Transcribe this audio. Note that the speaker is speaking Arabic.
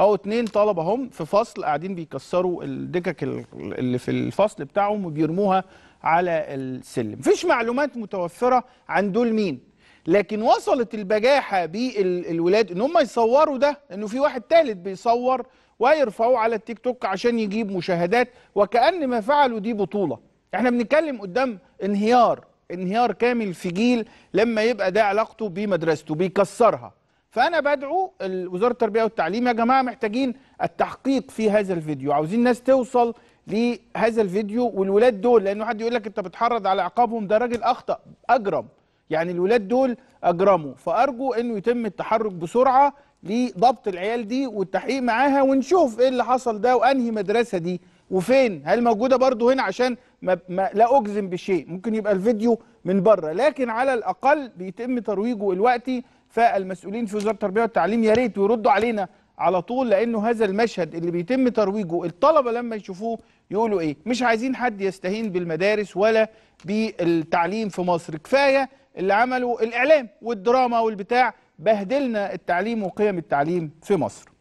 اهو اتنين طلبه هم في فصل قاعدين بيكسروا الدكك اللي في الفصل بتاعهم وبيرموها على السلم فيش معلومات متوفره عن دول مين لكن وصلت البجاحه بالولاد ان هم يصوروا ده انه في واحد ثالث بيصور ويرفعوه على التيك توك عشان يجيب مشاهدات وكأن ما فعلوا دي بطولة احنا بنتكلم قدام انهيار انهيار كامل في جيل لما يبقى ده علاقته بمدرسته بيكسرها فانا بدعو وزاره التربيه والتعليم يا جماعه محتاجين التحقيق في هذا الفيديو عاوزين ناس توصل لهذا الفيديو والولاد دول لانه حد يقول لك انت بتحرض على عقابهم ده راجل اخطا اجرم يعني الولاد دول اجرموا فارجو انه يتم التحرك بسرعه لضبط العيال دي والتحقيق معاها ونشوف ايه اللي حصل ده وانهي مدرسه دي وفين هل موجوده برضو هنا عشان ما ما لا اجزم بشيء ممكن يبقى الفيديو من بره لكن على الاقل بيتم ترويجه دلوقتي فالمسؤولين في وزاره التربيه والتعليم يا ريت يردوا علينا على طول لانه هذا المشهد اللي بيتم ترويجه الطلبه لما يشوفوه يقولوا ايه مش عايزين حد يستهين بالمدارس ولا بالتعليم في مصر كفايه اللي عملوا الاعلام والدراما والبتاع بهدلنا التعليم وقيم التعليم في مصر